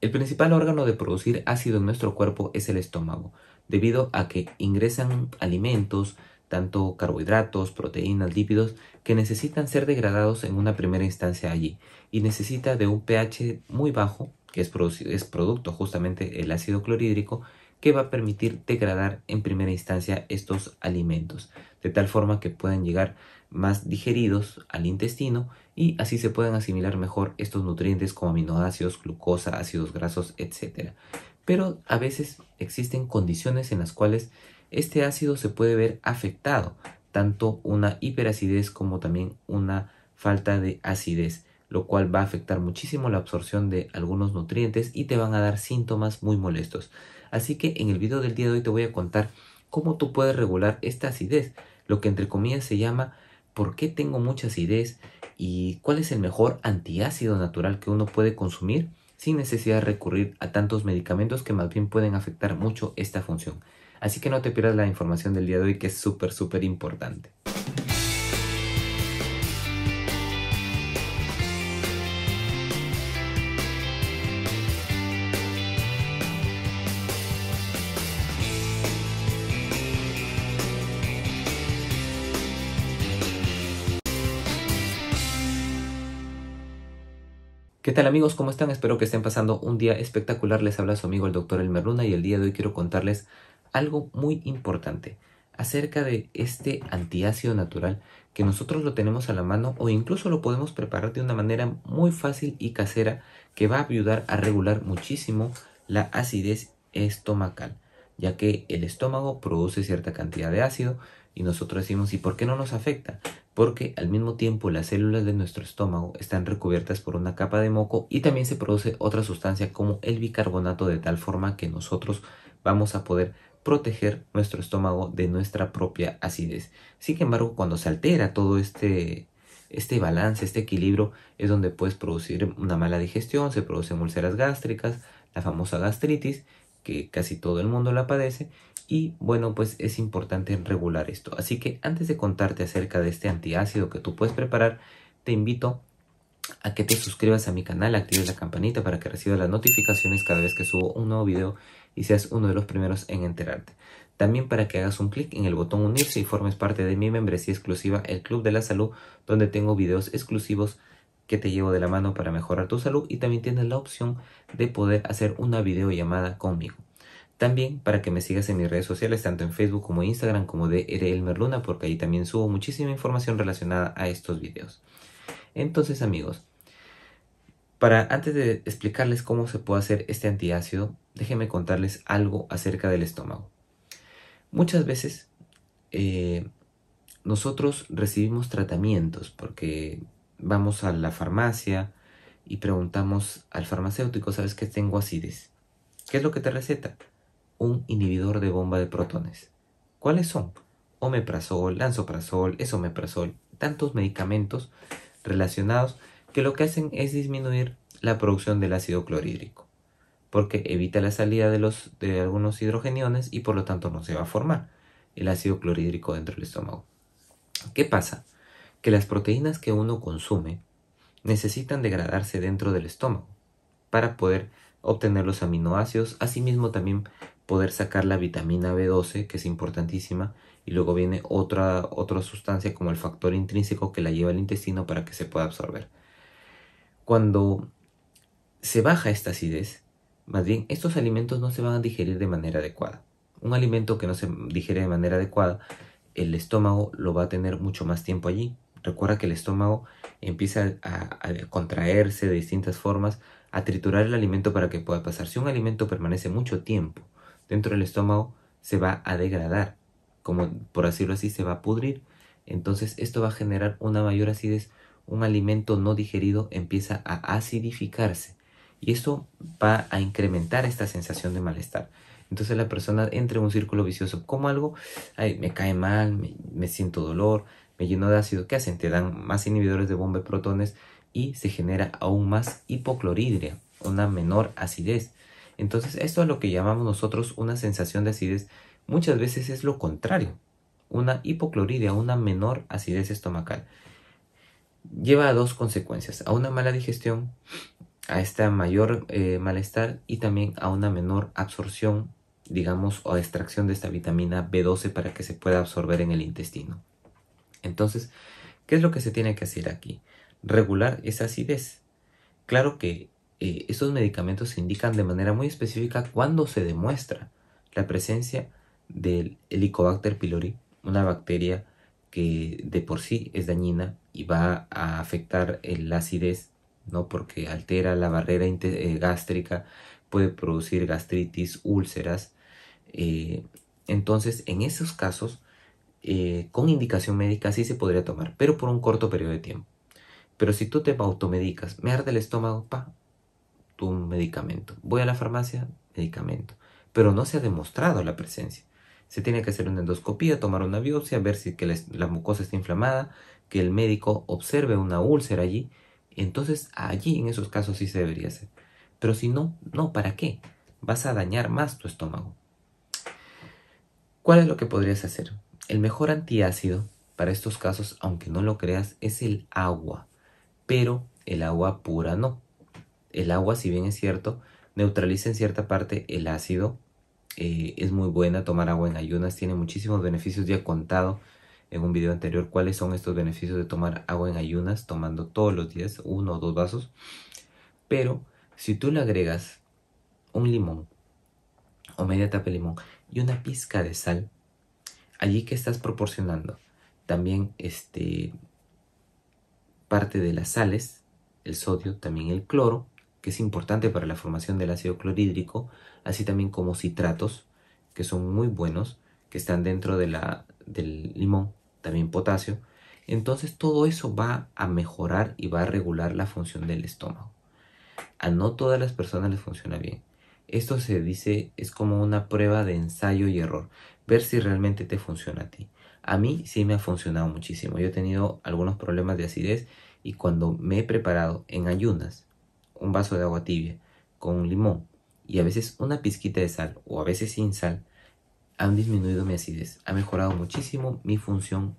El principal órgano de producir ácido en nuestro cuerpo es el estómago, debido a que ingresan alimentos, tanto carbohidratos, proteínas, lípidos, que necesitan ser degradados en una primera instancia allí y necesita de un pH muy bajo, que es, producto justamente el ácido clorhídrico, que va a permitir degradar en primera instancia estos alimentos, de tal forma que puedan llegar más digeridos al intestino y así se puedan asimilar mejor estos nutrientes como aminoácidos, glucosa, ácidos grasos, etc. Pero a veces existen condiciones en las cuales este ácido se puede ver afectado, tanto una hiperacidez como también una falta de acidez lo cual va a afectar muchísimo la absorción de algunos nutrientes y te van a dar síntomas muy molestos. Así que en el video del día de hoy te voy a contar cómo tú puedes regular esta acidez, lo que entre comillas se llama por qué tengo mucha acidez y cuál es el mejor antiácido natural que uno puede consumir sin necesidad de recurrir a tantos medicamentos que más bien pueden afectar mucho esta función. Así que no te pierdas la información del día de hoy que es súper, súper importante. ¿Qué tal amigos? ¿Cómo están? Espero que estén pasando un día espectacular. Les habla su amigo el doctor Elmer Luna y el día de hoy quiero contarles algo muy importante acerca de este antiácido natural que nosotros lo tenemos a la mano o incluso lo podemos preparar de una manera muy fácil y casera que va a ayudar a regular muchísimo la acidez estomacal ya que el estómago produce cierta cantidad de ácido y nosotros decimos ¿y por qué no nos afecta? porque al mismo tiempo las células de nuestro estómago están recubiertas por una capa de moco y también se produce otra sustancia como el bicarbonato de tal forma que nosotros vamos a poder proteger nuestro estómago de nuestra propia acidez. Sin embargo, cuando se altera todo este, este balance, este equilibrio, es donde puedes producir una mala digestión, se producen úlceras gástricas, la famosa gastritis, que casi todo el mundo la padece, y bueno pues es importante regular esto. Así que antes de contarte acerca de este antiácido que tú puedes preparar, te invito a que te suscribas a mi canal, actives la campanita para que recibas las notificaciones cada vez que subo un nuevo video y seas uno de los primeros en enterarte. También para que hagas un clic en el botón unirse y formes parte de mi membresía exclusiva El Club de la Salud, donde tengo videos exclusivos que te llevo de la mano para mejorar tu salud y también tienes la opción de poder hacer una videollamada conmigo. También para que me sigas en mis redes sociales, tanto en Facebook como Instagram, como de Merluna, porque ahí también subo muchísima información relacionada a estos videos. Entonces, amigos, para antes de explicarles cómo se puede hacer este antiácido, déjenme contarles algo acerca del estómago. Muchas veces eh, nosotros recibimos tratamientos porque vamos a la farmacia y preguntamos al farmacéutico, ¿sabes que tengo acides? ¿Qué es lo que te receta? un inhibidor de bomba de protones. ¿Cuáles son? Omeprazol, Lansoprazol, esomeprazol, tantos medicamentos relacionados que lo que hacen es disminuir la producción del ácido clorhídrico, porque evita la salida de, los, de algunos hidrogeniones y por lo tanto no se va a formar el ácido clorhídrico dentro del estómago. ¿Qué pasa? Que las proteínas que uno consume necesitan degradarse dentro del estómago para poder obtener los aminoácidos, asimismo también poder sacar la vitamina B12, que es importantísima, y luego viene otra, otra sustancia como el factor intrínseco que la lleva al intestino para que se pueda absorber. Cuando se baja esta acidez, más bien estos alimentos no se van a digerir de manera adecuada. Un alimento que no se digiere de manera adecuada, el estómago lo va a tener mucho más tiempo allí. Recuerda que el estómago empieza a contraerse de distintas formas, a triturar el alimento para que pueda pasar. Si un alimento permanece mucho tiempo dentro del estómago se va a degradar, como por decirlo así, se va a pudrir. Entonces esto va a generar una mayor acidez, un alimento no digerido empieza a acidificarse y esto va a incrementar esta sensación de malestar. Entonces la persona entra en un círculo vicioso, como algo, me cae mal, me, siento dolor, me lleno de ácido, ¿qué hacen? Te dan más inhibidores de bomba de protones y se genera aún más hipocloridria, una menor acidez. Entonces, esto es lo que llamamos nosotros una sensación de acidez. Muchas veces es lo contrario, una hipocloridia, una menor acidez estomacal. Lleva a dos consecuencias, a una mala digestión, a este mayor eh, malestar y también a una menor absorción, digamos, o extracción de esta vitamina B12 para que se pueda absorber en el intestino. Entonces, ¿qué es lo que se tiene que hacer aquí? Regular esa acidez. Claro que eh, estos medicamentos se indican de manera muy específica cuando se demuestra la presencia del Helicobacter pylori, una bacteria que de por sí es dañina y va a afectar la acidez, ¿no? porque altera la barrera eh, gástrica, puede producir gastritis, úlceras. Eh, entonces, en esos casos, con indicación médica sí se podría tomar, pero por un corto periodo de tiempo. Pero si tú te automedicas, me arde el estómago, pa, un medicamento. Voy a la farmacia, medicamento. Pero no se ha demostrado la presencia. Se tiene que hacer una endoscopía, tomar una biopsia, ver si que la mucosa está inflamada, que el médico observe una úlcera allí. Entonces allí en esos casos sí se debería hacer. Pero si no, no, ¿para qué? Vas a dañar más tu estómago. ¿Cuál es lo que podrías hacer? El mejor antiácido para estos casos, aunque no lo creas, es el agua. Pero el agua pura no el agua, si bien es cierto, neutraliza en cierta parte el ácido. Eh, es muy buena tomar agua en ayunas, tiene muchísimos beneficios. Ya he contado en un video anterior cuáles son estos beneficios de tomar agua en ayunas, tomando todos los días uno o dos vasos. Pero si tú le agregas un limón o media tapa de limón y una pizca de sal, allí que estás proporcionando también este parte de las sales, el sodio, también el cloro, es importante para la formación del ácido clorhídrico, así también como citratos, que son muy buenos, que están dentro de la, del limón, también potasio. Entonces todo eso va a mejorar y va a regular la función del estómago. A no todas las personas les funciona bien. Esto se dice es como una prueba de ensayo y error, ver si realmente te funciona a ti. A mí sí me ha funcionado muchísimo. Yo he tenido algunos problemas de acidez y cuando me he preparado en ayunas un vaso de agua tibia con un limón y a veces una pizquita de sal o a veces sin sal han disminuido mi acidez, ha mejorado muchísimo mi función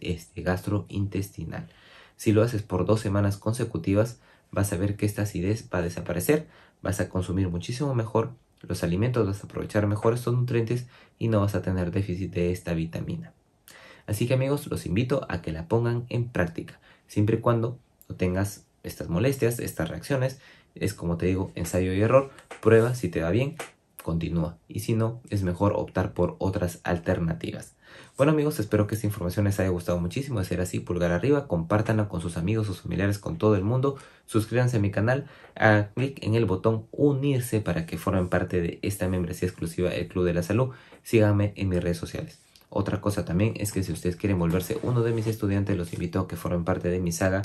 este, gastrointestinal. Si lo haces por dos semanas consecutivas, vas a ver que esta acidez va a desaparecer, vas a consumir muchísimo mejor los alimentos, vas a aprovechar mejor estos nutrientes y no vas a tener déficit de esta vitamina. Así que amigos, los invito a que la pongan en práctica, siempre y cuando lo tengas estas molestias, estas reacciones. Es como te digo, ensayo y error, prueba si te va bien, continúa. Y si no, es mejor optar por otras alternativas. Bueno amigos, espero que esta información les haya gustado muchísimo. De ser así, pulgar arriba, compártanla con sus amigos, sus familiares, con todo el mundo. Suscríbanse a mi canal, hagan clic en el botón unirse para que formen parte de esta membresía exclusiva del Club de la Salud. Síganme en mis redes sociales. Otra cosa también es que si ustedes quieren volverse uno de mis estudiantes, los invito a que formen parte de mi saga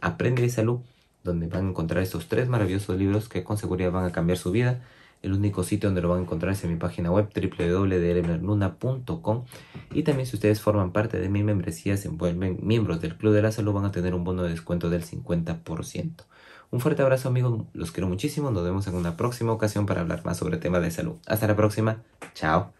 Aprende de Salud, donde van a encontrar estos tres maravillosos libros que con seguridad van a cambiar su vida. El único sitio donde lo van a encontrar es en mi página web www.dlmerluna.com y también si ustedes forman parte de mi membresía, se vuelven miembros del Club de la Salud, van a tener un bono de descuento del 50%. Un fuerte abrazo amigos, los quiero muchísimo, nos vemos en una próxima ocasión para hablar más sobre temas de salud. Hasta la próxima, chao.